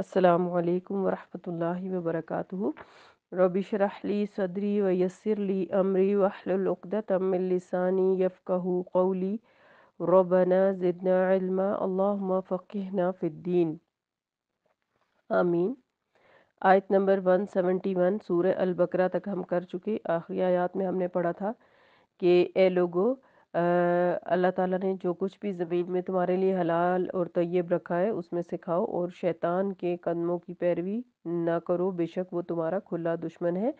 असलकम वालेकुम रहमतुल्लाहि व रबी शरहली सदरी व यसरली अमरी वाहलतमिलसानी यफ़ कौली रबना ज़िदना इल्मा फ़द्दीन आमीन आयत नंबर 171 वन सूर अलबकर तक हम कर चुके आखिरी आयत में हमने पढ़ा था कि ए लोगों अल्लाह ताला ने जो कुछ भी ज़मीन में तुम्हारे लिए हलाल और तयब रखा है उसमें से खाओ और शैतान के कदमों की पैरवी ना करो बेशक वो तुम्हारा खुला दुश्मन है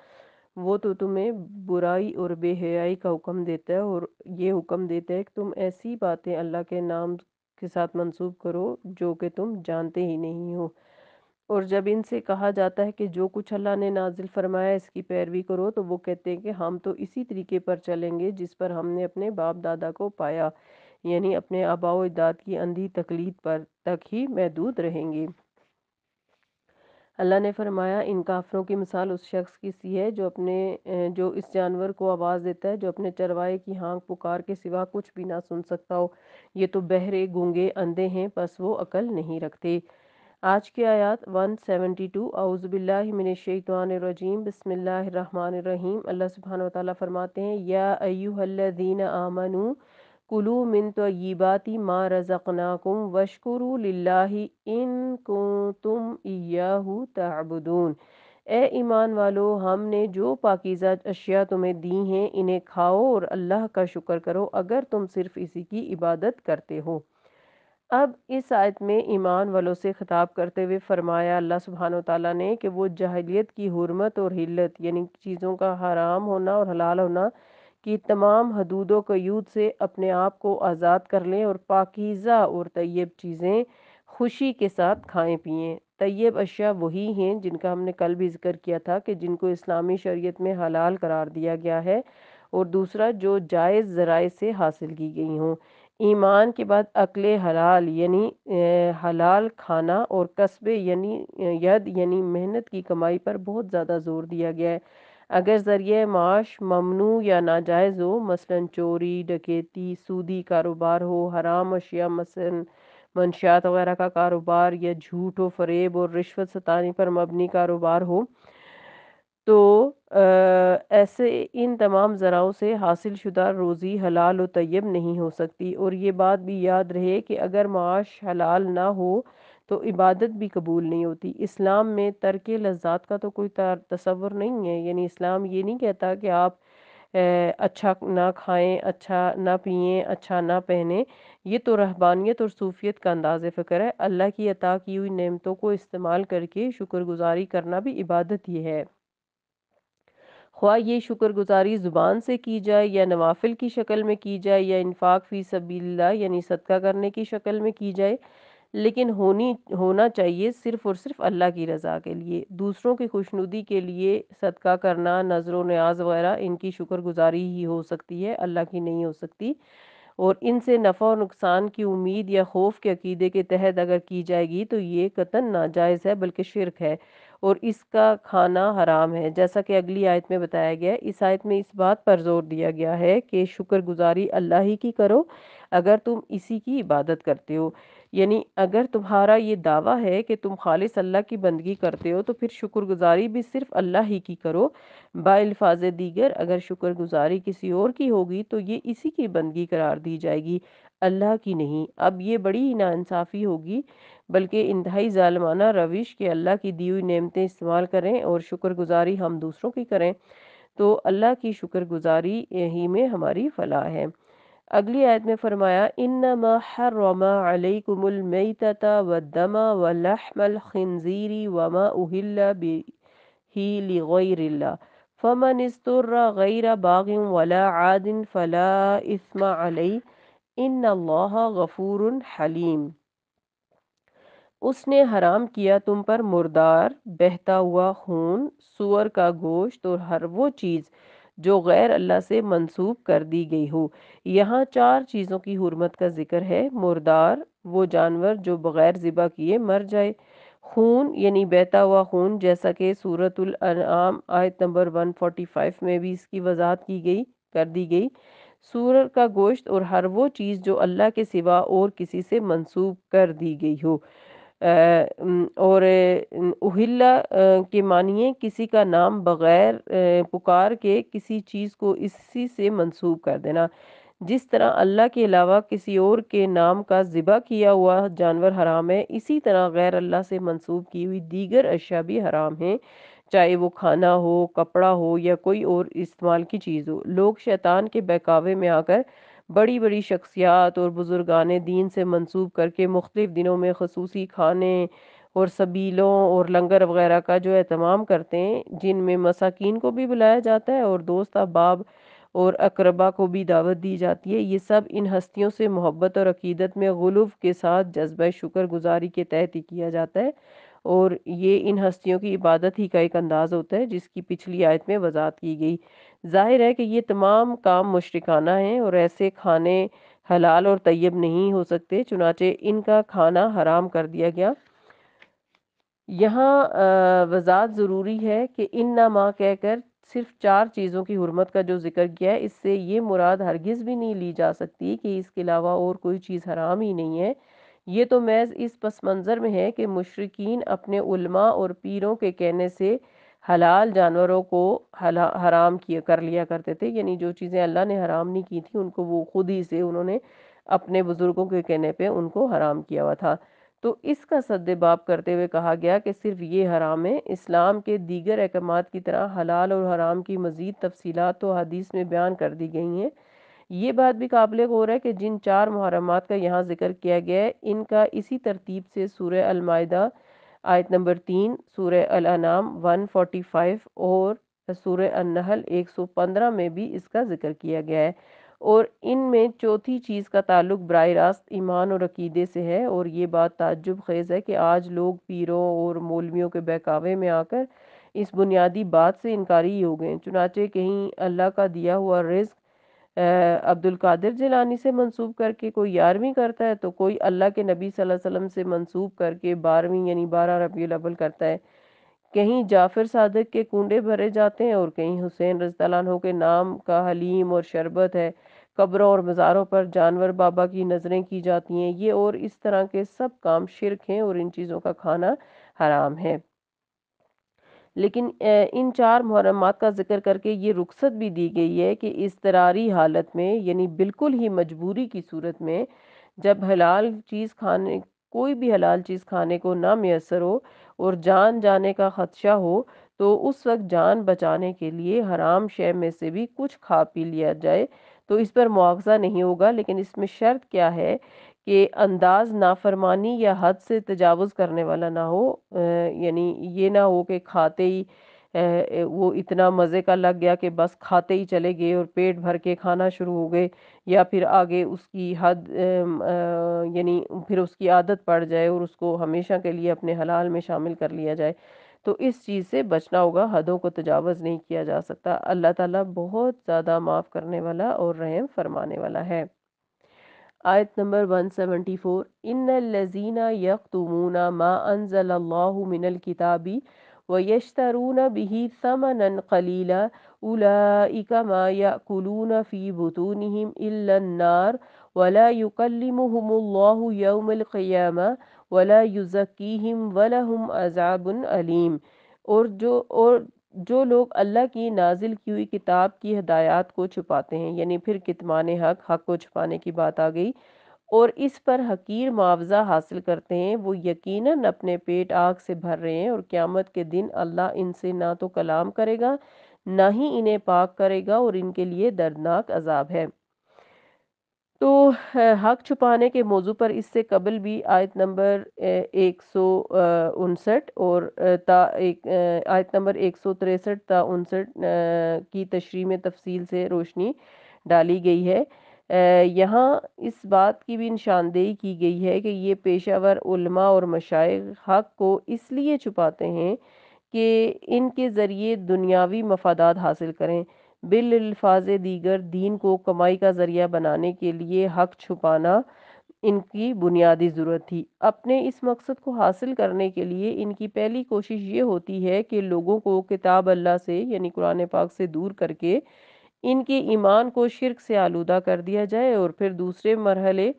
वो तो तुम्हें बुराई और बेहयाई का हुक्म देता है और ये हुक्म देता है कि तुम ऐसी बातें अल्लाह के नाम के साथ मंसूब करो जो कि तुम जानते ही नहीं हो और जब इनसे कहा जाता है कि जो कुछ अल्लाह ने नाजिल फरमाया इसकी पैरवी करो तो वो कहते हैं कि हम तो इसी तरीके पर चलेंगे जिस पर हमने अपने बाप दादा को पाया यानी अपने आबाओ इजदाद की अंधी तकलीद पर तक ही महदूद रहेंगे अल्लाह ने फरमाया इन काफरों की मिसाल उस शख्स की सी है जो अपने जो इस जानवर को आवाज़ देता है जो अपने चरवाए की हाँक पुकार के सिवा कुछ भी ना सुन सकता हो ये तो बहरे गूंगे अंधे हैं बस वो अकल नहीं रखते आज की आयत 172 आउज़बिल्लिमिनशैतवानरजीम बसमीम अल्लाह सुबहान तला फरमाते हैं या अयुहल्लिन आमनु कुलू मिन तयबाती माँ रज़क़नाकुम वशकुरु लिल्लाहि इन तुम इयाहू तबुदून ए ईमान वालो हमने जो पाकिज़ा अशिया तुम्हें दी हैं इन्हें खाओ और अल्लाह का शुक्र करो अगर तुम सिर्फ़ इसी की इबादत करते हो अब इस आयत में ईमान वालों से ख़िताब करते हुए फरमाया अल्लाह सुबहान ताली ने कि वो जहलीत की हरमत और हिल्लत यानी चीज़ों का हराम होना और हलाल होना की तमाम हदूद कयूद से अपने आप को आज़ाद कर लें और पाकिज़ा और तयब चीज़ें खुशी के साथ खाएँ पिए तयब अशिया वही हैं जिनका हमने कल भी जिक्र किया था कि जिनको इस्लामी शरीयत में हलाल करार दिया गया है और दूसरा जो जायज़ ज़राए से हासिल की गई हों ईमान के बाद अकल हलाल यानी हलाल खाना और कस्बे यानी यद यानी मेहनत की कमाई पर बहुत ज़्यादा जोर दिया गया है अगर ज़रिए माश ममनू या नाजायज़ हो मसलन चोरी डकैती सूदी कारोबार हो हराम अशिया मसलन मनशियात वगैरह का कारोबार या झूठ हो फरेब और रिश्वत सताने पर मबनी कारोबार हो तो आ, ऐसे इन तमाम ज़राओं से हासिल शुदा रोज़ी हलाल व तयब नहीं हो सकती और ये बात भी याद रहे कि अगर माश हलाल ना हो तो इबादत भी कबूल नहीं होती इस्लाम में तर्क लज्जात का तो कोई तस्वर नहीं है यानी इस्लाम ये नहीं कहता कि आप अच्छा ना खाएं अच्छा ना पिए अच्छा ना पहने ये तो रहबानियत और सूफियत का अंदाज फ़िक्र है अल्लाह की अता की हुई नेमतों को इस्तेमाल करके शुक्रगुजारी करना भी इबादत ही है ख्वा ये शुक्रगुजारी ज़ुबान से की जाए या नवाफिल की शक्ल में की जाए या इनफाक फ़ी सबीला यानी सदका करने की शक्ल में की जाए लेकिन होनी होना चाहिए सिर्फ़ और सिर्फ अल्लाह की रज़ा के लिए दूसरों की खुशनुदी के लिए सदका करना नज़र व न्याज वगैरह इनकी शुक्रगुजारी ही हो सकती है अल्लाह की नहीं हो सकती और इनसे नफ़ा और नुकसान की उम्मीद या खौफ के अकीदे के तहत अगर की जाएगी तो ये कतन नाजायज़ है बल्कि शिरक है और इसका खाना हराम है जैसा कि अगली आयत में बताया गया है इस आयत में इस बात पर जोर दिया गया है कि शुक्रगुजारी अल्लाह ही की करो अगर तुम इसी की इबादत करते हो यानी अगर तुम्हारा ये दावा है कि तुम खालिस अल्लाह की बंदगी करते हो तो फिर शुक्रगुजारी भी सिर्फ अल्लाह ही की करो बाल्फाज दीगर अगर शुक्रगुजारी किसी और की होगी तो ये इसी की बंदगी करार दी जाएगी अल्लाह की नहीं अब ये बड़ी नासाफी होगी बल्कि इंतहाई ालमाना रविश के अल्लाह की दी हुई नेमतें इस्तेमाल करें और शुक्रगुजारी हम दूसरों की करें तो अल्लाह की शुक्रगुजारी यही में हमारी फलाह है अगली आयत में फरमाया इन हरमाकुमलमता व दमा व लहमल खनजीरी वमा उहिल्ला ही लिगैरिल्ला फमन इस्तुर्रा गैर बागिम वला आदिन फला इसमा अलई इन अल्लाह गफूर हलीम उसने हराम किया तुम पर मुर्दार बहता हुआ खून सुअर का गोश्त और हर वो चीज़ जो गैर अल्लाह से मंसूब कर दी गई हो यहाँ चार चीज़ों की हरमत का जिक्र है मुर्दार वो जानवर जो बग़ैर ज़िबा किए मर जाए खून यानी बहता हुआ खून जैसा कि सूरत अनाम आयत नंबर 145 में भी इसकी वजाहत की गई कर दी गई सूरत का गोश्त और हर वो चीज़ जो अल्लाह के सिवा और किसी से मंसूब कर दी गई हो और उहिल्ला के मानिए किसी का नाम बग़ैर पुकार के किसी चीज़ को इसी से मंसूब कर देना जिस तरह अल्लाह के अलावा किसी और के नाम का ज़िबा किया हुआ जानवर हराम है इसी तरह गैर अल्लाह से मंसूब की हुई दीगर अशिया भी हराम हैं चाहे वो खाना हो कपड़ा हो या कोई और इस्तेमाल की चीज़ हो लोग शैतान के बहकावे में आकर बड़ी बड़ी शख्सियात और बुजुर्गान दीन से मंसूब करके मुख्तलिफ़ दिनों में खसूसी खाने और सबीलों और लंगर वगैरह का जो अहतमाम करते हैं जिनमें मसाकिन को भी बुलाया जाता है और दोस्त अहबाब और अकरबा को भी दावत दी जाती है ये सब इन हस्तियों से मोहब्बत और अकीदत में गुलफ के साथ जज्बा शुक्र गुजारी के तहत ही किया जाता है और ये इन हस्तियों की इबादत ही का एक अंदाज़ होता है जिसकी पिछली आयत में वजात की गई जाहिर है कि ये तमाम काम मुशरकाना हैं और ऐसे खाने हलाल और तयब नहीं हो सकते चुनाचे इनका खाना हराम कर दिया गया यहाँ वजात ज़रूरी है कि इन ना माँ कहकर सिर्फ चार चीज़ों की हरमत का जो जिक्र किया है इससे ये मुराद हरगिज़ भी नहीं ली जा सकती कि इसके अलावा और कोई चीज़ हराम ही नहीं है ये तो महज इस पस मंज़र में है कि मशरकिन अपने उलमा और पीरों के कहने से हलाल जानवरों को हला हराम किए कर लिया करते थे यानी जो चीज़ें अल्लाह ने हराम नहीं की थी उनको वो खुद ही से उन्होंने अपने बुज़ुर्गों के कहने पे उनको हराम किया हुआ था तो इसका सद्देबाब करते हुए कहा गया कि सिर्फ ये हराम है इस्लाम के दीगर अहकाम की तरह हलाल और हराम की मज़ीद तफसीत तो हदीस में बयान कर दी गई हैं ये बात भी काबिल गौर है कि जिन चार मुहरम का यहाँ जिक्र किया गया है इनका इसी तरतीब से सूर्य अलमायदा आयत नंबर तीन सूर्य अलानाम वन फोटी फाइव और सूर्य अनहल एक सौ पंद्रह में भी इसका जिक्र किया गया है और इन में चौथी चीज़ का ताल्लुक बर रास्त ईमान और अकीदे से है और ये बात ताजुब खेज़ है कि आज लोग पीरों और मौलवियों के बहकावे में आकर इस बुनियादी बात से इनकारी हो गए चुनाचे कहीं अल्लाह का दिया हुआ रिस्क अब्दुल कादिर जिलानी से मंसूब करके कोई ग्यारहवीं करता है तो कोई अल्लाह के नबी सल्लल्लाहु अलैहि वसल्लम से मंसूब करके बारहवीं यानी बारह रबी अव्वल करता है कहीं जाफिर सादक के कुंडे भरे जाते हैं और कहीं हुसैन रजतालानों के नाम का हलीम और शरबत है कब्रों और मज़ारों पर जानवर बाबा की नज़रें की जाती हैं ये और इस तरह के सब काम शिरक हैं और इन चीज़ों का खाना हराम है लेकिन इन चार मुहरम का जिक्र करके ये रुख्सत भी दी गई है कि इस तरारी हालत में यानी बिल्कुल ही मजबूरी की सूरत में जब हलाल चीज़ खाने कोई भी हलाल चीज़ खाने को ना मैसर हो और जान जाने का ख़दशा हो तो उस वक्त जान बचाने के लिए हराम शय में से भी कुछ खा पी लिया जाए तो इस पर मुआवजा नहीं होगा लेकिन इसमें शर्त क्या है कि अंदाज नाफरमानी या हद से तजावज़ करने वाला ना हो यानी ये ना हो कि खाते ही वो इतना मज़े का लग गया कि बस खाते ही चले गए और पेट भर के खाना शुरू हो गए या फिर आगे उसकी हद यानी फिर उसकी आदत पड़ जाए और उसको हमेशा के लिए अपने हलाल में शामिल कर लिया जाए तो इस चीज़ से बचना होगा हदों को तजावज़ नहीं किया जा सकता अल्लाह ताला बहुत ज़्यादा माफ़ करने वाला और रहम फरमाने वाला है آیت نمبر 174 ان الذين يقتمون ما انزل الله من الكتاب ويشترون به ثمنا قليلا أولئك ما يأكلون في بطونهم إلا النار ولا يكلمهم الله يوم القيامة ولا يزكيهم ولهم عذاب أليم और जो जो लोग अल्लाह की नाजिल की हुई किताब की हदायत को छुपाते हैं यानी फिर कितमान हक हक को छुपाने की बात आ गई और इस पर हकीर मुआवजा हासिल करते हैं वो यकीनन अपने पेट आग से भर रहे हैं और क़्यामत के दिन अल्लाह इनसे ना तो कलाम करेगा ना ही इन्हें पाक करेगा और इनके लिए दर्दनाक अजाब है तो हक छुपाने के मौजू पर इससे कबल भी आयत नंबर एक सौ उनसठ और ता एक आयत नंबर एक सौ तिरसठ ता उनसठ की तशरी में तफसील से रोशनी डाली गई है यहाँ इस बात की भी निशानदेही की गई है कि ये पेशावर उल्मा और मशाए हक को इसलिए छुपाते हैं कि इनके ज़रिए दुनियावी मफादात हासिल करें बिलफाज दीगर दीन को कमाई का ज़रिया बनाने के लिए हक छुपाना इनकी बुनियादी ज़रूरत थी अपने इस मकसद को हासिल करने के लिए इनकी पहली कोशिश ये होती है कि लोगों को किताब अल्लाह से यानी कुरान पाक से दूर करके इनके ईमान को शिरक से आलूदा कर दिया जाए और फिर दूसरे मरहले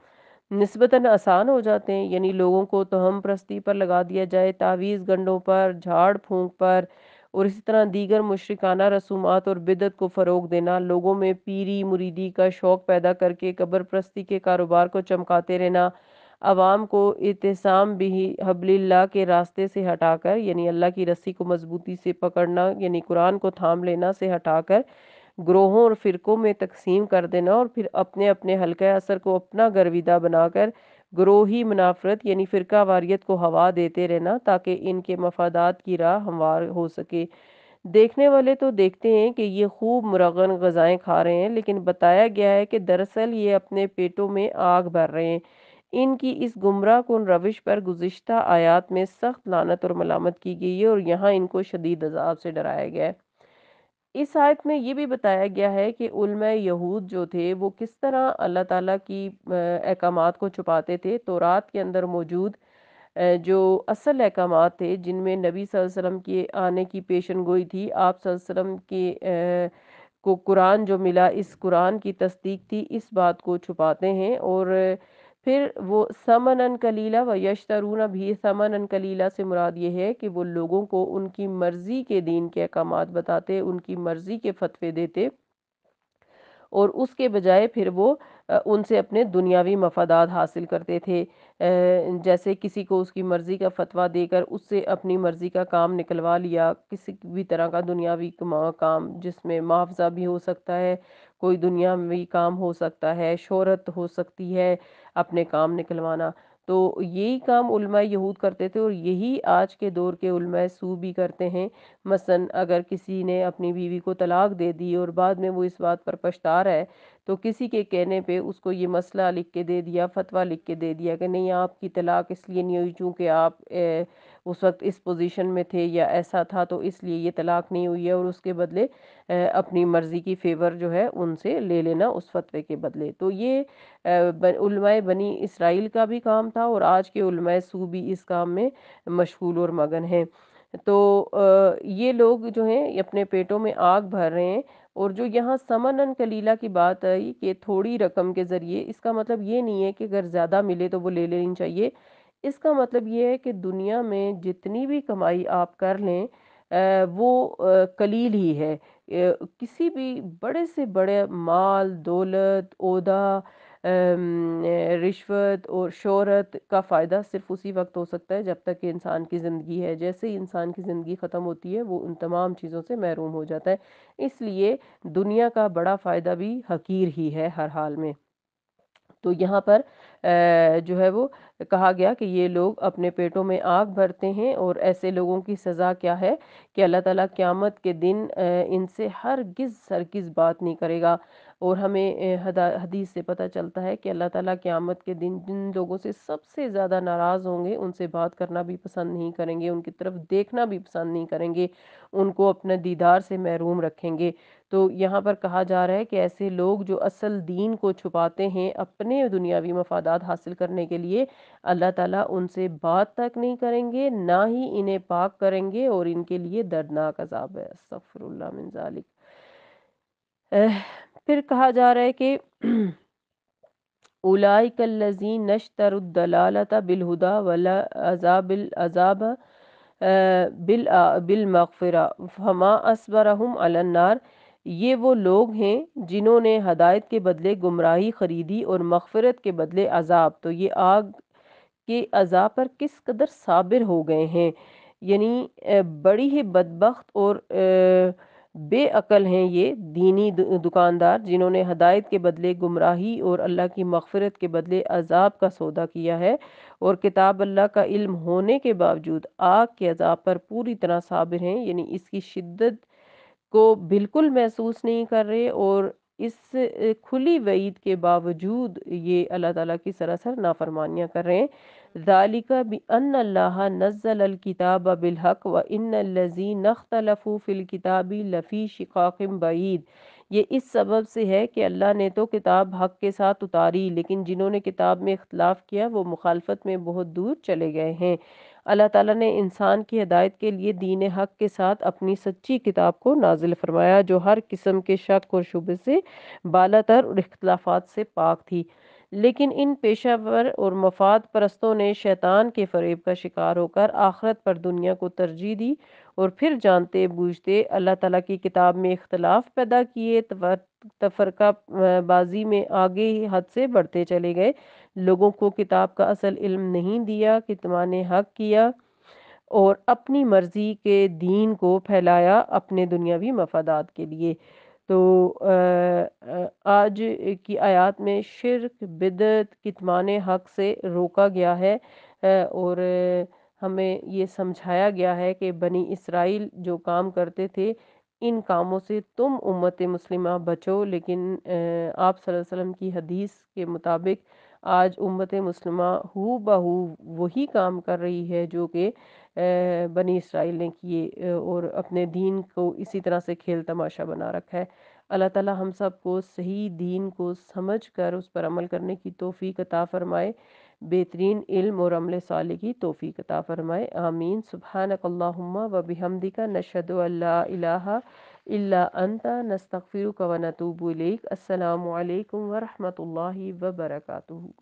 नस्बता आसान हो जाते हैं यानी लोगों को तहम प्रस्ती पर लगा दिया जाए तावीज़ गंडों पर झाड़ फूंक पर और इसी तरह दीगर मुशरकाना रसूमात और बिदत को फ़रोग देना लोगों में पीरी मुरीदी का शौक़ पैदा करके कबर प्रस्ती के कारोबार को चमकाते रहना आवाम को इतसाम भी हबल्ला के रास्ते से हटाकर यानी अल्लाह की रस्सी को मजबूती से पकड़ना यानी कुरान को थाम लेना से हटाकर ग्रोहों और फ़िरकों में तकसीम कर देना और फिर अपने अपने हल्के असर को अपना गर्विदा बनाकर ग्रोही मुनाफरत यानी फ़िरका वारियत को हवा देते रहना ताकि इनके मफादात की राह हमवार हो सके देखने वाले तो देखते हैं कि ये खूब मुरगन गज़ाएँ खा रहे हैं लेकिन बताया गया है कि दरअसल ये अपने पेटों में आग भर रहे हैं इनकी इस गुमराह कन रविश पर गुज्त आयात में सख्त लानत और मलामत की गई है और यहाँ इनको शदीद अजाब से डराया गया है इस आयत में ये भी बताया गया है कि उलमा यहूद जो थे वो किस तरह अल्लाह ताला की अहकाम को छुपाते थे तो रात के अंदर मौजूद जो असल अहकाम थे जिनमें नबी वसम के आने की पेशन गोई थी आप वसम के को कुरान जो मिला इस कुरान की तस्दीक थी इस बात को छुपाते हैं और फिर वो अन कलीला व यशतरून भी अन कलीला से मुराद ये है कि वो लोगों को उनकी मर्ज़ी के दीन के अहकाम बताते उनकी मर्ज़ी के फतवे देते और उसके बजाय फिर वो उनसे अपने दुनियावी मफादात हासिल करते थे जैसे किसी को उसकी मर्ज़ी का फतवा देकर उससे अपनी मर्ज़ी का काम निकलवा लिया किसी भी तरह का दुनियावी काम जिसमें मुआवजा भी हो सकता है कोई दुनियावी काम हो सकता है शहरत हो सकती है अपने काम निकलवाना तो यही काम उलमा यहूद करते थे और यही आज के दौर के उलमा सू भी करते हैं मसन अगर किसी ने अपनी बीवी को तलाक दे दी और बाद में वो इस बात पर पछता रहा है तो किसी के कहने पे उसको ये मसला लिख के दे दिया फतवा लिख के दे दिया कि नहीं आपकी तलाक इसलिए नहीं हुई चूँकि आप ए, उस वक्त इस पोजीशन में थे या ऐसा था तो इसलिए ये तलाक नहीं हुई है और उसके बदले अपनी मर्ज़ी की फेवर जो है उनसे ले लेना उस फतवे के बदले तो ये उलमाए बनी इसराइल का भी काम था और आज के उलमाए सू भी इस काम में मशगूल और मगन हैं तो ये लोग जो हैं अपने पेटों में आग भर रहे हैं और जो यहाँ अन कलीला की बात आई कि थोड़ी रकम के ज़रिए इसका मतलब ये नहीं है कि अगर ज़्यादा मिले तो वो ले लेनी चाहिए इसका मतलब ये है कि दुनिया में जितनी भी कमाई आप कर लें वो कलील ही है किसी भी बड़े से बड़े माल दौलत उदा रिश्वत और शोहरत का फ़ायदा सिर्फ उसी वक्त हो सकता है जब तक कि इंसान की ज़िंदगी है जैसे ही इंसान की ज़िंदगी ख़त्म होती है वो उन तमाम चीज़ों से महरूम हो जाता है इसलिए दुनिया का बड़ा फ़ायदा भी हकीर ही है हर हाल में तो यहाँ पर जो है वो कहा गया कि ये लोग अपने पेटों में आग भरते हैं और ऐसे लोगों की सज़ा क्या है कि अल्लाह ताला क़्यामत के दिन इनसे हर गिज़ हर गिज़ बात नहीं करेगा और हमें हदीस से पता चलता है कि अल्लाह ताला क़यामत के दिन जिन लोगों से सबसे ज़्यादा नाराज़ होंगे उनसे बात करना भी पसंद नहीं करेंगे उनकी तरफ देखना भी पसंद नहीं करेंगे उनको अपने दीदार से महरूम रखेंगे तो यहाँ पर कहा जा रहा है कि ऐसे लोग जो असल दीन को छुपाते हैं अपने दुनियावी मफादात हासिल करने के लिए अल्लाह ताला उनसे बात तक नहीं करेंगे ना ही इन्हें पाक करेंगे और इनके लिए दर्दनाक अजाब है सफ़र मिनजालिक फिर कहा जा रहा है कि उलाई कल्लजी उद्दलालता बिलहुदा वला बिल अजाब बिल बिल बिलमफ़रा फमा असबरहम अलन्नार ये वो लोग हैं जिन्होंने हदायत के बदले गुमराही ख़रीदी और मगफ़रत के बदले अजाब तो ये आग के अजाब पर किस कदर साबिर हो गए हैं यानी बड़ी ही बदबख्त और आ, बेअकल हैं ये दीनी दुकानदार जिन्होंने हदायत के बदले गुमराही और अल्लाह की मगफरत के बदले अजाब का सौदा किया है और किताब अल्लाह का इल्म होने के बावजूद आग के अजाब पर पूरी तरह साबिर हैं यानी इसकी शिद्दत को बिल्कुल महसूस नहीं कर रहे और इस खुली वईद के बावजूद ये अल्लाह ताला की सरासर नाफरमानियाँ कर रहे हैं ذالका बि अन अल्लाह नज़ल किताब बिलहक व इन लजी नख्तलफ़ू फ़िल किताबी लफ़ी ये इस सबब से है कि अल्लाह ने तो किताब हक के साथ उतारी लेकिन जिन्होंने किताब में इख्तलाफ किया वो मुखालफत में बहुत दूर चले गए हैं अल्लाह ताला ने इंसान की हदायत के लिए दीन हक के साथ अपनी सच्ची किताब को नाजिल फरमाया जो हर किस्म के शक और शुबे से बाला तर और इख्तलाफात से पाक थी लेकिन इन पेशावर और मफाद परस्तों ने शैतान के फरेब का शिकार होकर आखरत पर दुनिया को तरजीह दी और फिर जानते बूझते अल्लाह ताला की किताब में इख्तलाफ पैदा किए तफरका बाजी में आगे ही हद से बढ़ते चले गए लोगों को किताब का असल इल्म नहीं दिया ने हक किया और अपनी मर्जी के दीन को फैलाया अपने दुनियावी मफादात के लिए तो आज की आयत में शिरक बिदत कितमान हक से रोका गया है और हमें ये समझाया गया है कि बनी इसराइल जो काम करते थे इन कामों से तुम उम्मत मुस्लिमा बचो लेकिन आप सल्लल्लाहु अलैहि वसल्लम की हदीस के मुताबिक आज उम्मत मुसलमा हु बहू वही काम कर रही है जो कि बनी इसराइल ने किए और अपने दीन को इसी तरह से खेल तमाशा बना रखा है अल्लाह ताला हम सब को सही दीन को समझ कर उस पर अमल करने की तोफ़ी अता फ़रमाए बेहतरीन इल्म और अमले साल की तोफ़ी अता फ़रमाए आमीन सुबहानकल्ला व बिहमदिका नशद अल्ला इल्ला अंता नस्तगफिरुक व नतूबु इलैक अस्सलाम वालेकुम व रहमतुल्लाहि व बरकातुहू